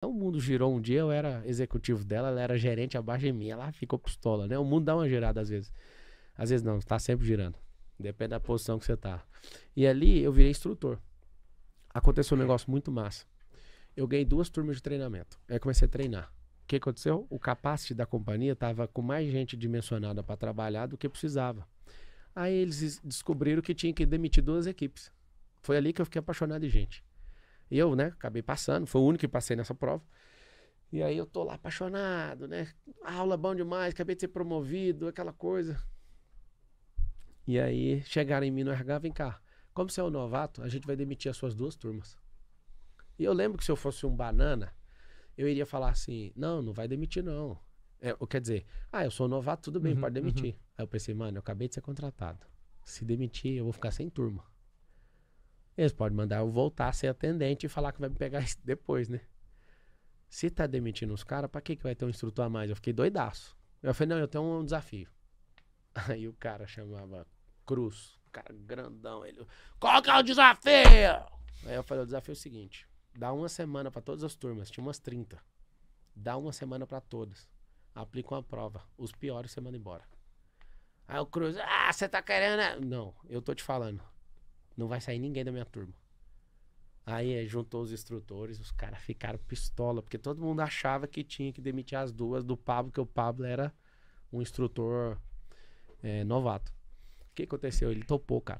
Então o mundo girou um dia, eu era executivo dela, ela era gerente abaixo de mim, ela ficou pistola, né? O mundo dá uma girada às vezes. Às vezes não, tá sempre girando. Depende da posição que você tá. E ali eu virei instrutor. Aconteceu um negócio muito massa. Eu ganhei duas turmas de treinamento. Aí comecei a treinar. O que aconteceu? O capacity da companhia tava com mais gente dimensionada para trabalhar do que precisava. Aí eles descobriram que tinha que demitir duas equipes. Foi ali que eu fiquei apaixonado de gente. Eu, né, acabei passando, foi o único que passei nessa prova. E aí eu tô lá apaixonado, né? aula bom demais, acabei de ser promovido, aquela coisa. E aí chegaram em mim no RH, vem cá, como você é um novato, a gente vai demitir as suas duas turmas. E eu lembro que se eu fosse um banana, eu iria falar assim, não, não vai demitir não. É, quer dizer, ah, eu sou um novato, tudo bem, uhum, pode demitir. Uhum. Aí eu pensei, mano, eu acabei de ser contratado. Se demitir, eu vou ficar sem turma. Eles podem mandar eu voltar a ser atendente e falar que vai me pegar depois, né? Se tá demitindo os caras, pra que, que vai ter um instrutor a mais? Eu fiquei doidaço. Eu falei, não, eu tenho um desafio. Aí o cara chamava Cruz, o cara grandão. Ele, qual que é o desafio? Aí eu falei, o desafio é o seguinte: dá uma semana para todas as turmas, tinha umas 30. Dá uma semana para todas. Aplica uma prova. Os piores você manda embora. Aí o Cruz, ah, você tá querendo. Né? Não, eu tô te falando. Não vai sair ninguém da minha turma. Aí eh, juntou os instrutores, os caras ficaram pistola, porque todo mundo achava que tinha que demitir as duas do Pablo, que o Pablo era um instrutor é, novato. O que aconteceu? Ele topou, cara.